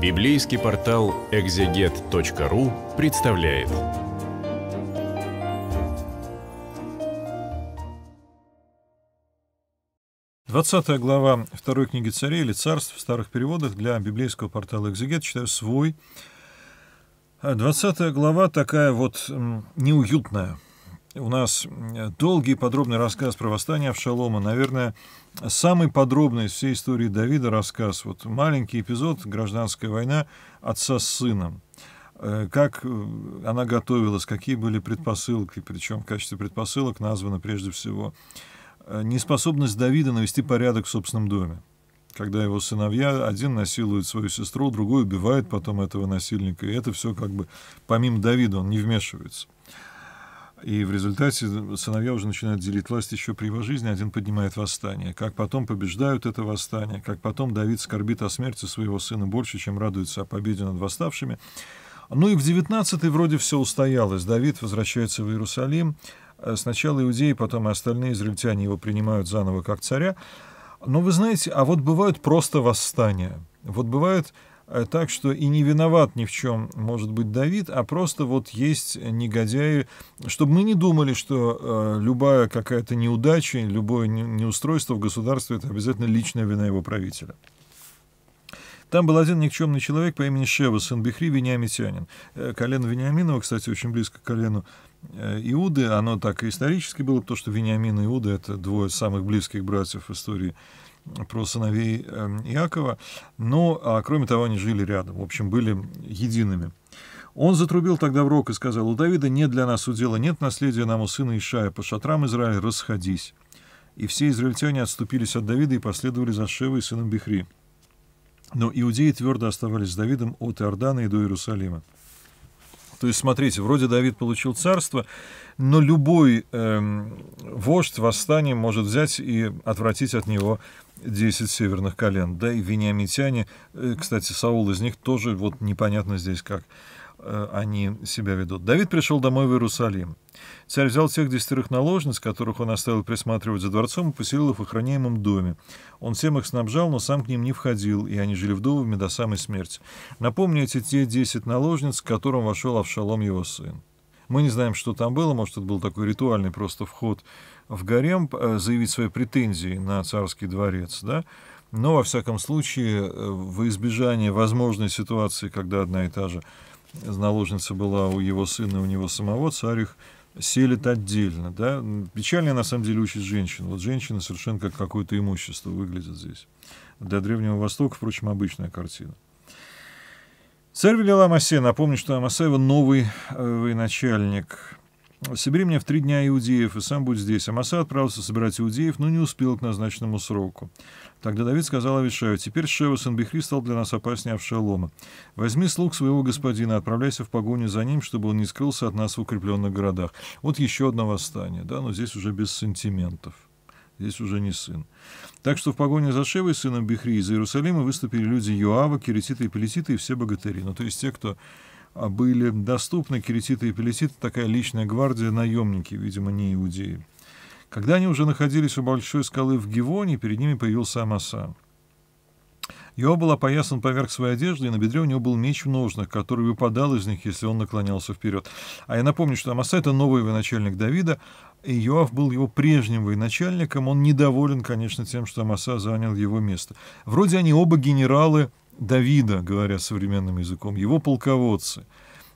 Библейский портал экзегет.ру представляет. Двадцатая глава второй книги царей или царств в старых переводах для библейского портала «Экзегет» читаю свой. Двадцатая глава такая вот неуютная – у нас э, долгий и подробный рассказ про восстание Авшалома. Наверное, самый подробный из всей истории Давида рассказ. Вот маленький эпизод «Гражданская война отца с сыном». Э, как э, она готовилась, какие были предпосылки, причем в качестве предпосылок названа прежде всего неспособность Давида навести порядок в собственном доме когда его сыновья, один насилует свою сестру, другой убивает потом этого насильника, и это все как бы помимо Давида, он не вмешивается. И в результате сыновья уже начинают делить власть еще при его жизни, один поднимает восстание. Как потом побеждают это восстание, как потом Давид скорбит о смерти своего сына больше, чем радуется о победе над восставшими. Ну и в 19-й вроде все устоялось. Давид возвращается в Иерусалим. Э, сначала иудеи, потом и остальные израильтяне его принимают заново как царя. Но вы знаете, а вот бывают просто восстания – вот бывает э, так, что и не виноват ни в чем, может быть, Давид, а просто вот есть негодяи, чтобы мы не думали, что э, любая какая-то неудача, любое неустройство в государстве – это обязательно личная вина его правителя. Там был один никчемный человек по имени Шева, сын Бихри, вениамитянин. Э, колено Вениаминова, кстати, очень близко к колену э, Иуды. Оно так и исторически было, потому что Вениамин и Иуда – это двое самых близких братьев в истории про сыновей эм, Иакова, но, ну, а кроме того, они жили рядом, в общем, были едиными. Он затрубил тогда в рог и сказал, «У Давида нет для нас удела, нет наследия нам у сына Ишая, по шатрам Израиля расходись». И все израильтяне отступились от Давида и последовали за Шевой сыном Бихри. Но иудеи твердо оставались с Давидом от Иордана и до Иерусалима. То есть, смотрите, вроде Давид получил царство, но любой эм, вождь восстания может взять и отвратить от него 10 северных колен. Да, и вениамитяне, э, кстати, Саул из них тоже вот непонятно здесь как Э, они себя ведут. Давид пришел домой в Иерусалим. Царь взял всех десятерых наложниц, которых он оставил присматривать за дворцом, и поселил их в охраняемом доме. Он всем их снабжал, но сам к ним не входил, и они жили вдовами до самой смерти. Напомню те десять наложниц, к которым вошел Авшалом его сын. Мы не знаем, что там было, может, это был такой ритуальный просто вход в гарем, э, заявить свои претензии на царский дворец, да, но, во всяком случае, э, в избежание возможной ситуации, когда одна и та же наложница была у его сына, у него самого, царь их селит отдельно. Да? Печально, на самом деле, учит женщин. Вот женщина совершенно как какое-то имущество выглядит здесь. Для Древнего Востока, впрочем, обычная картина. Царь велел Амасе, напомню, что Амаса его новый э, военачальник, собери меня в три дня иудеев, и сам будь здесь. Амаса отправился собирать иудеев, но не успел к назначенному сроку. Тогда Давид сказал Авишаю, «Теперь Шева сын Бихри стал для нас опаснее Авшалома. Возьми слуг своего господина, отправляйся в погоню за ним, чтобы он не скрылся от нас в укрепленных городах». Вот еще одно восстание, да, но здесь уже без сантиментов. Здесь уже не сын. Так что в погоне за Шевой, сыном Бихри, из Иерусалима выступили люди Йоава, Керетита и Пелетита и все богатыри. Ну, то есть те, кто а, были доступны. Керетиты и пелеситы такая личная гвардия, наемники, видимо, не иудеи. Когда они уже находились у большой скалы в Гивоне, перед ними появился Амаса. его был опоясан поверх своей одежды, и на бедре у него был меч в ножнах, который выпадал из них, если он наклонялся вперед. А я напомню, что Амаса — это новый военачальник Давида, и Йоав был его прежним военачальником. Он недоволен, конечно, тем, что Амаса занял его место. Вроде они оба генералы Давида, говоря современным языком, его полководцы.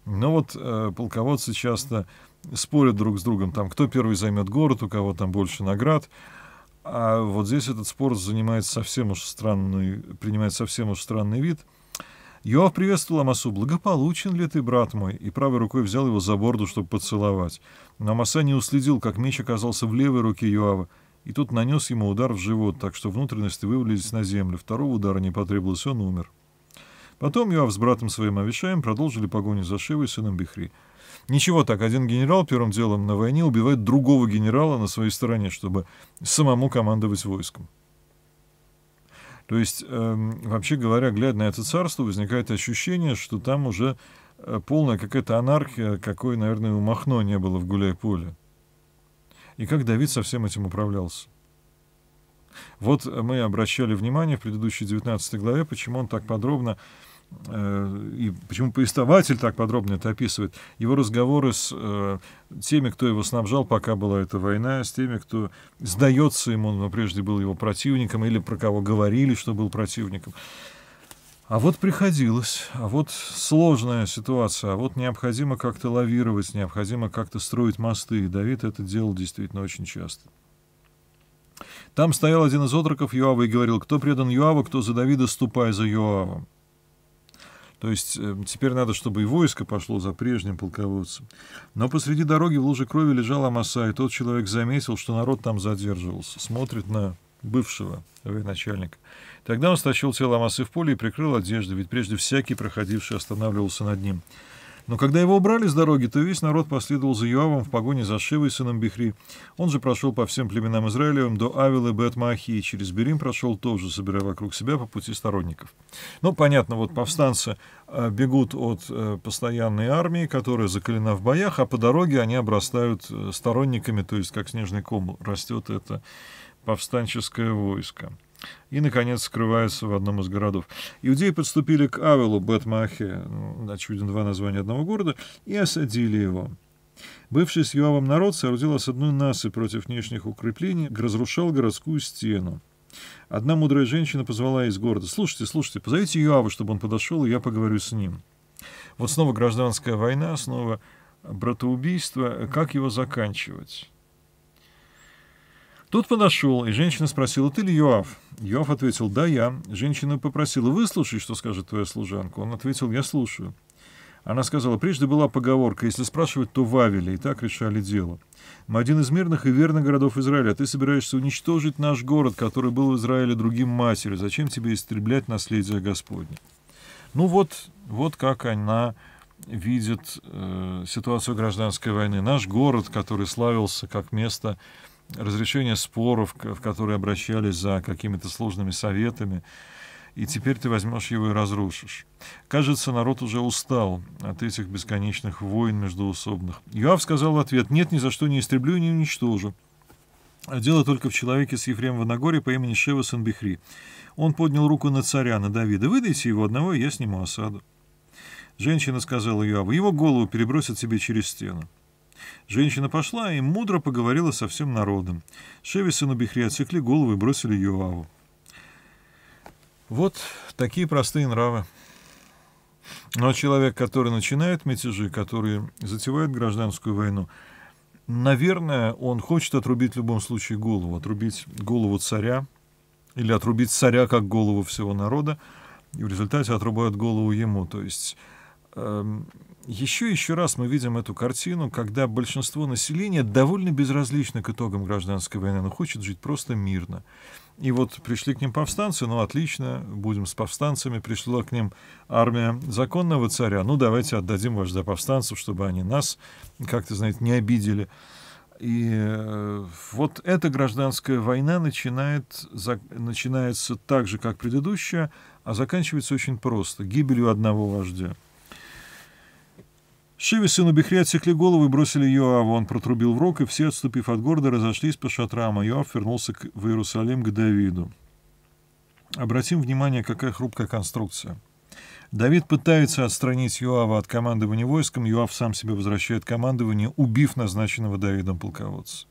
Но ну вот э, полководцы часто спорят друг с другом, там, кто первый займет город, у кого там больше наград. А вот здесь этот спор занимает совсем уж странный, принимает совсем уж странный вид. Йоав приветствовал Амасу. «Благополучен ли ты, брат мой?» И правой рукой взял его за борду, чтобы поцеловать. Но Амаса не уследил, как меч оказался в левой руке Йоава и тут нанес ему удар в живот, так что внутренности вывалились на землю. Второго удара не потребовалось, он умер. Потом Юав с братом своим Авишаем продолжили погоню за Шивой сыном Бихри. Ничего так, один генерал первым делом на войне убивает другого генерала на своей стороне, чтобы самому командовать войском. То есть, э, вообще говоря, глядя на это царство, возникает ощущение, что там уже э, полная какая-то анархия, какой, наверное, у Махно не было в Гуляй-Поле и как Давид со всем этим управлялся. Вот мы обращали внимание в предыдущей 19 главе, почему он так подробно э, и почему повествователь так подробно это описывает, его разговоры с э, теми, кто его снабжал, пока была эта война, с теми, кто сдается ему, но прежде был его противником, или про кого говорили, что был противником. А вот приходилось, а вот сложная ситуация, а вот необходимо как-то лавировать, необходимо как-то строить мосты. И Давид это делал действительно очень часто. Там стоял один из отроков Юава и говорил, кто предан Юаву, кто за Давида, ступай за Юавом. То есть э, теперь надо, чтобы и войско пошло за прежним полководцем. Но посреди дороги в луже крови лежала Амаса, и тот человек заметил, что народ там задерживался, смотрит на бывшего военачальника. Тогда он стащил тело Амасы в поле и прикрыл одежду, ведь прежде всякий проходивший останавливался над ним. Но когда его убрали с дороги, то весь народ последовал за Юавом в погоне за Шивой, сыном Бихри. Он же прошел по всем племенам Израилевым до Авилы Бет-Махи, и через Берим прошел тоже, собирая вокруг себя по пути сторонников. Ну, понятно, вот повстанцы э, бегут от э, постоянной армии, которая закалена в боях, а по дороге они обрастают э, сторонниками, то есть как снежный ком растет это повстанческое войско. И, наконец, скрывается в одном из городов. Иудеи подступили к Авелу Бетмахе, ну, очевидно, два названия одного города, и осадили его. Бывший с Юавом народ соорудил осадную насы против внешних укреплений, разрушал городскую стену. Одна мудрая женщина позвала из города. «Слушайте, слушайте, позовите Юава, чтобы он подошел, и я поговорю с ним». Вот снова гражданская война, снова братоубийство. Как его заканчивать? Тут подошел, и женщина спросила, ты ли Йоав? Йоав ответил, да, я. Женщина попросила, выслушай, что скажет твоя служанка. Он ответил, я слушаю. Она сказала, прежде была поговорка, если спрашивать, то Вавили, и так решали дело. Мы один из мирных и верных городов Израиля, а ты собираешься уничтожить наш город, который был в Израиле другим матерью. Зачем тебе истреблять наследие Господне? Ну вот, вот как она видит э, ситуацию гражданской войны. Наш город, который славился как место разрешение споров, в которые обращались за какими-то сложными советами, и теперь ты возьмешь его и разрушишь. Кажется, народ уже устал от этих бесконечных войн междуусобных. Иоав сказал в ответ, нет, ни за что не истреблю и не уничтожу. А дело только в человеке с Ефремом в по имени Шева Санбихри. Он поднял руку на царя, на Давида. «Выдайте его одного, и я сниму осаду». Женщина сказала Иоаву, «Его голову перебросят себе через стену». Женщина пошла и мудро поговорила со всем народом. Шевисону Бихри отсекли головы и бросили Юаву. Вот такие простые нравы. Но человек, который начинает мятежи, который затевает гражданскую войну, наверное, он хочет отрубить в любом случае голову, отрубить голову царя или отрубить царя как голову всего народа, и в результате отрубают голову ему. То есть эм, еще еще раз мы видим эту картину, когда большинство населения довольно безразлично к итогам гражданской войны, но хочет жить просто мирно. И вот пришли к ним повстанцы, ну отлично, будем с повстанцами, пришла к ним армия законного царя, ну давайте отдадим вождя повстанцев, чтобы они нас как-то, знаете, не обидели. И э, вот эта гражданская война начинает, начинается так же, как предыдущая, а заканчивается очень просто — гибелью одного вождя. Щевесы на бихре отсекли голову и бросили Йоава. Он протрубил в рог, и все, отступив от города, разошлись по шатрам, а Йоав вернулся к, в Иерусалим к Давиду. Обратим внимание, какая хрупкая конструкция. Давид пытается отстранить Йоава от командования войском, Йоав сам себе возвращает командование, убив назначенного Давидом полководца.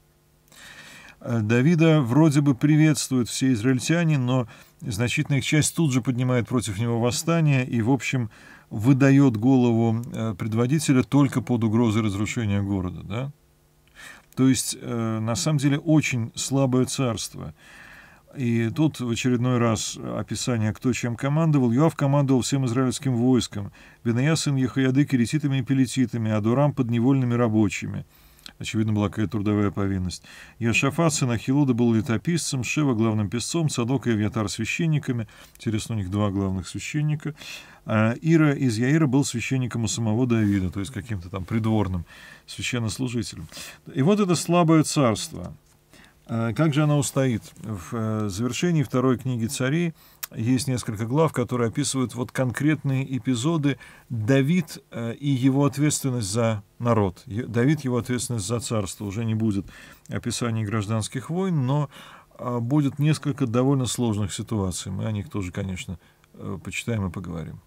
Э, Давида вроде бы приветствуют все израильтяне, но значительная их часть тут же поднимает против него восстание, и, в общем, выдает голову э, предводителя только под угрозой разрушения города. Да? То есть, э, на самом деле, очень слабое царство. И тут в очередной раз описание, кто чем командовал. Йоав командовал всем израильским войском, Бенаяс сын Яхояды керетитами и пелетитами, Адурам подневольными рабочими – Очевидно, была какая-то трудовая повинность. Яшафа, сын Ахилуда, был летописцем, Шева — главным писцом, Садок и Авиатар — священниками. Интересно, у них два главных священника. А Ира из Яира был священником у самого Давида, то есть каким-то там придворным священнослужителем. И вот это слабое царство — Э, как же она устоит? В э, завершении второй книги царей есть несколько глав, которые описывают вот конкретные эпизоды Давид э, и его ответственность за народ. Давид, его ответственность за царство. Уже не будет описаний гражданских войн, но а, будет несколько довольно сложных ситуаций. Мы о них тоже, конечно, почитаем и поговорим.